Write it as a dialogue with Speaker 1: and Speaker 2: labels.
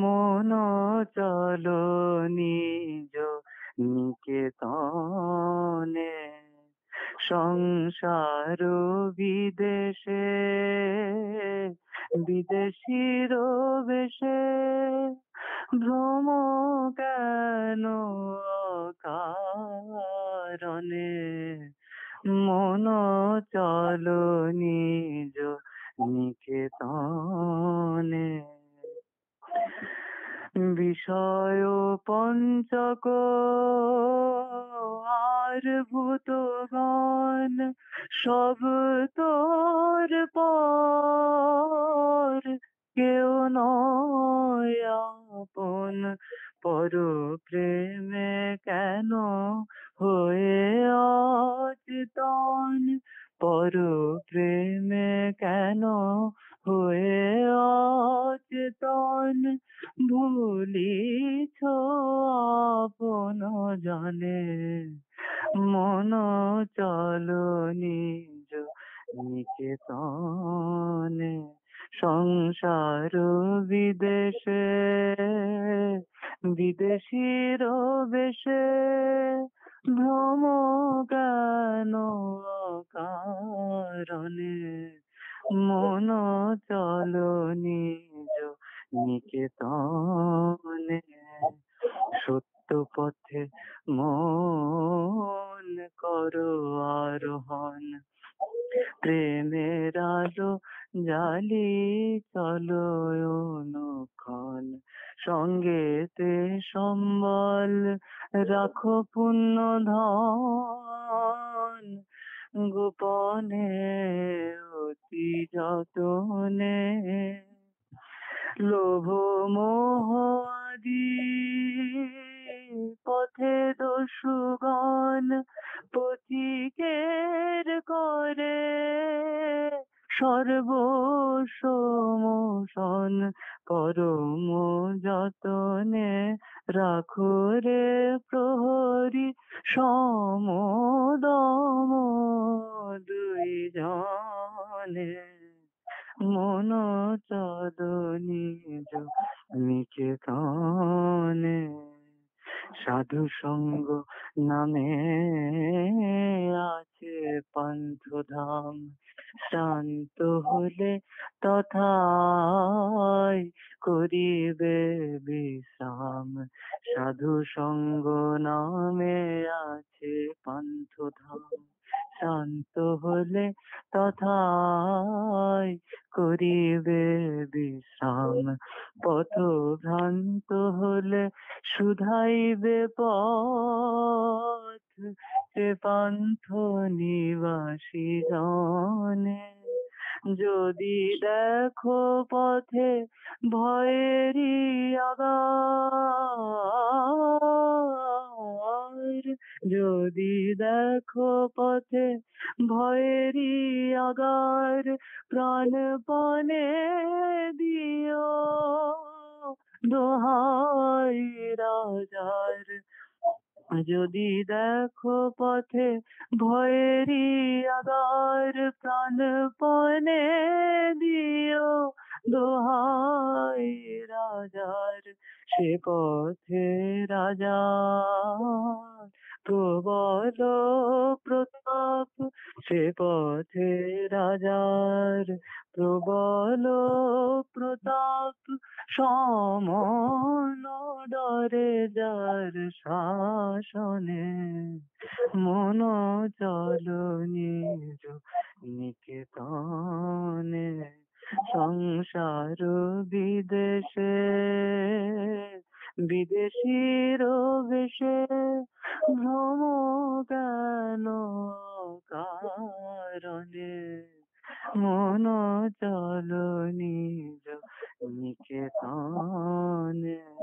Speaker 1: মন চল নিজ নিকেতনে সংসার বিদেশে বিদেশির বেশে ভ্রম কেন কারণে মন চলো নিজ নিকেতনে বিষয় পঞ্চক আর গান সব তোর পর কেউ নয় পর প্রেমে কেন হয়ে পর প্রেমে কেন হয়ে অচেতন ভুলিছ আপন জানে মন চল নিজ নিকেতনে সংসার বিদেশে বিদেশির বেশে ভ্রম কেন চরণে মন চল নিজ নিকেতনে সত্য পথে মন করো আরোহণ প্রেমের আলো জালি চলো অনুক্ষণ তে সম্বল রাখো পুণ্য ধন গোপনে অতি যতনে লোভ মোহাদি পথে দোষুগণ পথিকের করে সর্বসমোষণ পরম যতনে রাখো রে প্রহরী সমদম দুই জনে মন চদনি নিকেতনে সাধু সঙ্গ নামে আছে পান্থধাম শান্ত হলে তথায় করিবে বিশ্রাম সাধু সঙ্গ নামে আছে পান্থধাম শান্ত হলে তথায় করিবে বিশ্রাম পথ ভ্রান্ত হলে শুধাইবে পথ সে পান্থ নিবাসী জনে যদি দেখো পথে ভয়ের আগার যদি দেখো পথে ভয়ের আগার প্রাণপণে দিও দোহাই রাজার যদি দেখো পথে ভয়েরই আদার প্রাণ পনে দিও দোহাই রাজার সে পথে রাজা প্রবল প্রতাপ সে পথে রাজার প্রবল প্রতাপ সমন ডরে যার শাসনে মন চল নিজ নিকেতনে সংসার বিদেশে বিদেশির বেশে ভ্রমণ কারণে মন চলনি নিকেতনে